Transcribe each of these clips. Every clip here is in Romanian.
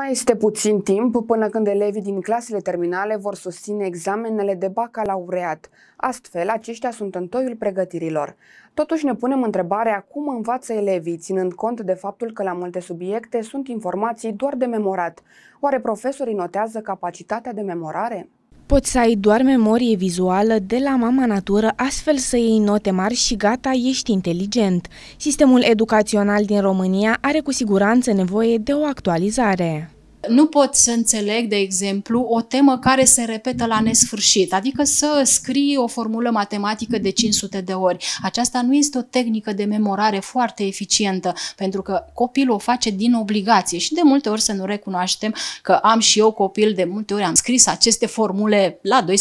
Mai este puțin timp până când elevii din clasele terminale vor susține examenele de bacalaureat. Astfel, aceștia sunt în toiul pregătirilor. Totuși ne punem întrebarea cum învață elevii, ținând cont de faptul că la multe subiecte sunt informații doar de memorat. Oare profesorii notează capacitatea de memorare? Poți să ai doar memorie vizuală de la mama natură, astfel să iei note mari și gata, ești inteligent. Sistemul educațional din România are cu siguranță nevoie de o actualizare nu pot să înțeleg, de exemplu, o temă care se repetă la nesfârșit, adică să scrii o formulă matematică de 500 de ori. Aceasta nu este o tehnică de memorare foarte eficientă, pentru că copilul o face din obligație și de multe ori să nu recunoaștem că am și eu copil, de multe ori am scris aceste formule la 12-1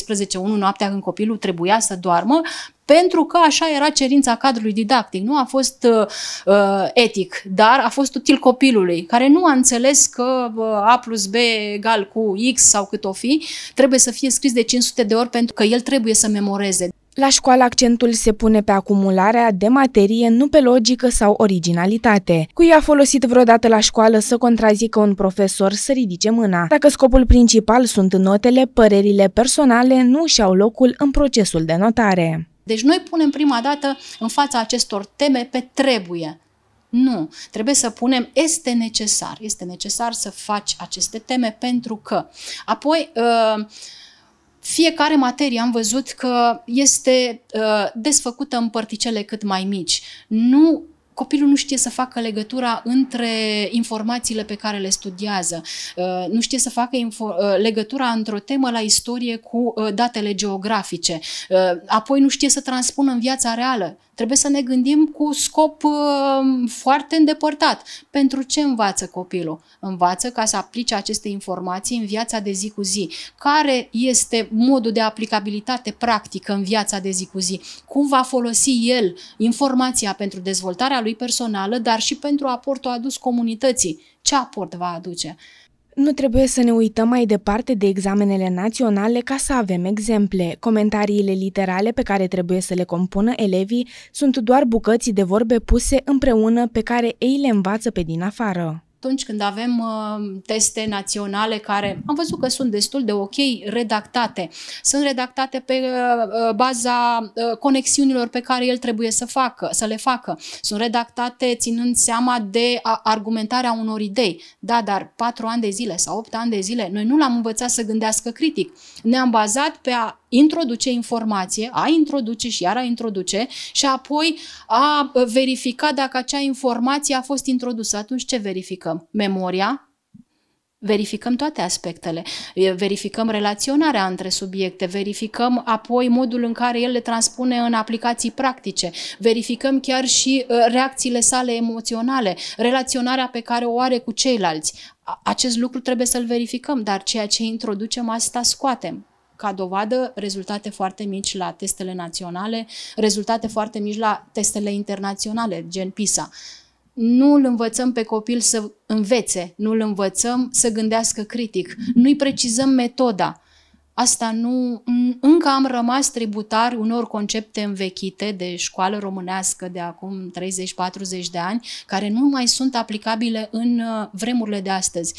noaptea când copilul trebuia să doarmă, pentru că așa era cerința cadrului didactic. Nu a fost uh, uh, etic, dar a fost util copilului, care nu a înțeles că uh, A plus B egal cu X sau cât o fi, trebuie să fie scris de 500 de ori pentru că el trebuie să memoreze. La școală accentul se pune pe acumularea de materie, nu pe logică sau originalitate. Cui a folosit vreodată la școală să contrazică un profesor să ridice mâna? Dacă scopul principal sunt notele, părerile personale nu și-au locul în procesul de notare. Deci noi punem prima dată în fața acestor teme pe trebuie. Nu, trebuie să punem este necesar. Este necesar să faci aceste teme pentru că. Apoi, uh, fiecare materie am văzut că este uh, desfăcută în părticele cât mai mici. Nu copilul nu știe să facă legătura între informațiile pe care le studiază, uh, nu știe să facă uh, legătura într-o temă la istorie cu uh, datele geografice, apoi nu știe să transpună în viața reală Trebuie să ne gândim cu scop uh, foarte îndepărtat. Pentru ce învață copilul? Învață ca să aplice aceste informații în viața de zi cu zi. Care este modul de aplicabilitate practică în viața de zi cu zi? Cum va folosi el informația pentru dezvoltarea lui personală, dar și pentru aportul adus comunității? Ce aport va aduce? Nu trebuie să ne uităm mai departe de examenele naționale ca să avem exemple. Comentariile literale pe care trebuie să le compună elevii sunt doar bucăți de vorbe puse împreună pe care ei le învață pe din afară atunci când avem uh, teste naționale care am văzut că sunt destul de ok redactate, sunt redactate pe uh, uh, baza uh, conexiunilor pe care el trebuie să facă, să le facă. Sunt redactate ținând seama de a, argumentarea unor idei. Da, dar patru ani de zile sau opt ani de zile, noi nu l-am învățat să gândească critic. Ne-am bazat pe a introduce informație, a introduce și iar a introduce și apoi a verifica dacă acea informație a fost introdusă. Atunci ce verificăm? Memoria, Verificăm toate aspectele, verificăm relaționarea între subiecte, verificăm apoi modul în care el le transpune în aplicații practice, verificăm chiar și ă, reacțiile sale emoționale, relaționarea pe care o are cu ceilalți. Acest lucru trebuie să-l verificăm, dar ceea ce introducem asta scoatem ca dovadă rezultate foarte mici la testele naționale, rezultate foarte mici la testele internaționale, gen PISA nu îl învățăm pe copil să învețe, nu îl învățăm să gândească critic, nu-i precizăm metoda asta nu, încă am rămas tributari unor concepte învechite de școală românească de acum 30-40 de ani, care nu mai sunt aplicabile în uh, vremurile de astăzi.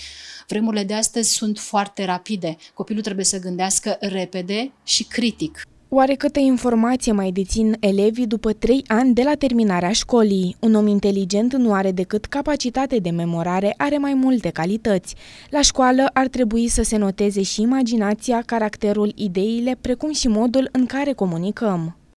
Vremurile de astăzi sunt foarte rapide. Copilul trebuie să gândească repede și critic. Oare câtă informație mai dețin elevii după trei ani de la terminarea școlii? Un om inteligent nu are decât capacitate de memorare, are mai multe calități. La școală ar trebui să se noteze și imaginația, caracterul, ideile, precum și modul în care comunicăm.